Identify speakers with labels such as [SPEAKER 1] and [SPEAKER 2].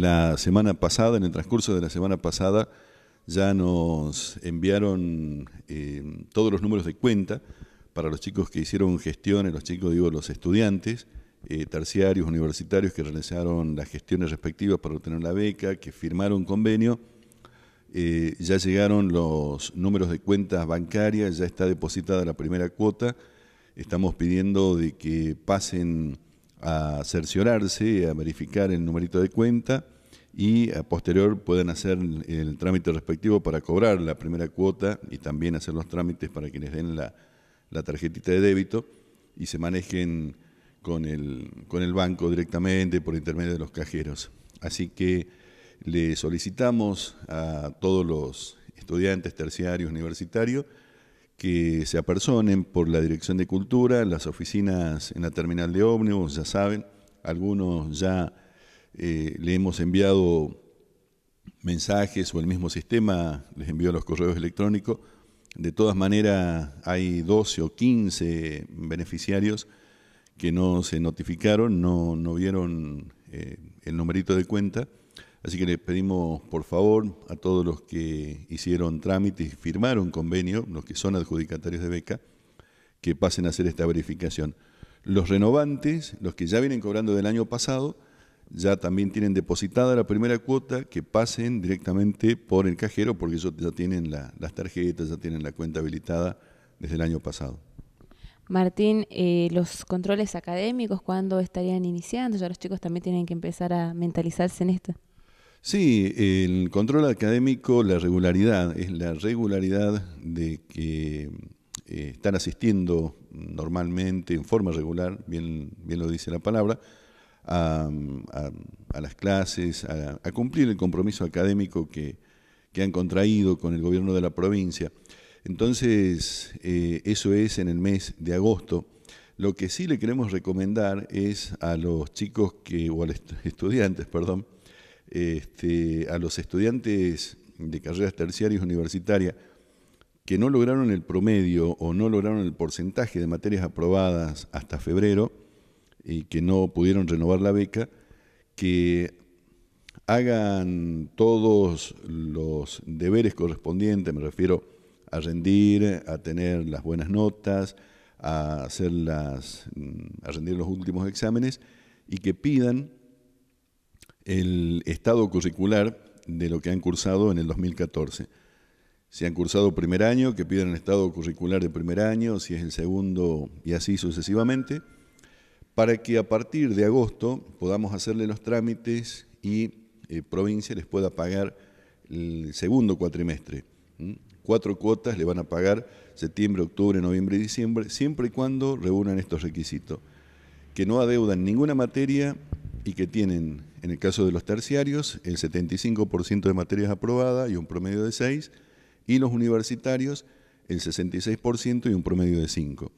[SPEAKER 1] la semana pasada, en el transcurso de la semana pasada, ya nos enviaron eh, todos los números de cuenta para los chicos que hicieron gestiones, los chicos, digo, los estudiantes eh, terciarios, universitarios que realizaron las gestiones respectivas para obtener la beca, que firmaron convenio. Eh, ya llegaron los números de cuentas bancarias, ya está depositada la primera cuota. Estamos pidiendo de que pasen a cerciorarse, a verificar el numerito de cuenta y a eh, posterior pueden hacer el, trámite respectivo para cobrar la primera cuota y también hacer los trámites para que les den la, tarjetita de débito y se manejen con el banco directamente por intermedio de los cajeros. Así que le solicitamos a todos los estudiantes terciarios universitarios que se apersonen por la Dirección de Cultura, las oficinas en la terminal de ómnibus, ya saben, algunos ya eh, le hemos enviado mensajes o el mismo sistema les envió los correos electrónicos. De todas maneras, hay 12 o 15 beneficiarios que no se notificaron, no, vieron eh, el numerito de cuenta Así que le pedimos por favor a todos los que hicieron trámites y firmaron convenio, los que son adjudicatarios de beca, que pasen a hacer esta verificación. Los renovantes, los que ya vienen cobrando del año pasado, ya también tienen depositada la primera cuota, que pasen directamente por el cajero, porque ellos ya tienen las tarjetas, ya tienen la cuenta habilitada desde el año pasado. Martín, eh, los controles académicos, ¿cuándo estarían iniciando? Ya los chicos también tienen que empezar a mentalizarse en esto. Sí, el control académico, la regularidad, es la regularidad de que eh, están asistiendo normalmente, en forma regular, bien, bien lo dice la palabra, a, las clases, a, cumplir el compromiso académico que, han contraído con el gobierno de la provincia. Entonces, eh, eso es en el mes de agosto. Lo que sí le queremos recomendar es a los chicos que, o a los estudiantes, perdón, este, a los estudiantes de carreras terciarias universitarias que no lograron el promedio o no lograron el porcentaje de materias aprobadas hasta febrero y que no pudieron renovar la beca, que hagan todos los deberes correspondientes, me refiero a rendir, a tener las buenas notas, a hacer las, mm, a rendir los últimos exámenes y que pidan el estado curricular de lo que han cursado en el 2014. Si han cursado primer año, que pidan el estado curricular de primer año, si es el segundo y así sucesivamente, para que a partir de agosto podamos hacerle los trámites y eh, provincia les pueda pagar el segundo cuatrimestre. Cuatro cuotas le van a pagar septiembre, octubre, noviembre y diciembre, siempre y cuando reúnan estos requisitos, que no adeudan ninguna materia y que tienen en el caso de los terciarios, el 75% de materias aprobadas y un promedio de 6, y los universitarios, el 66% y un promedio de 5.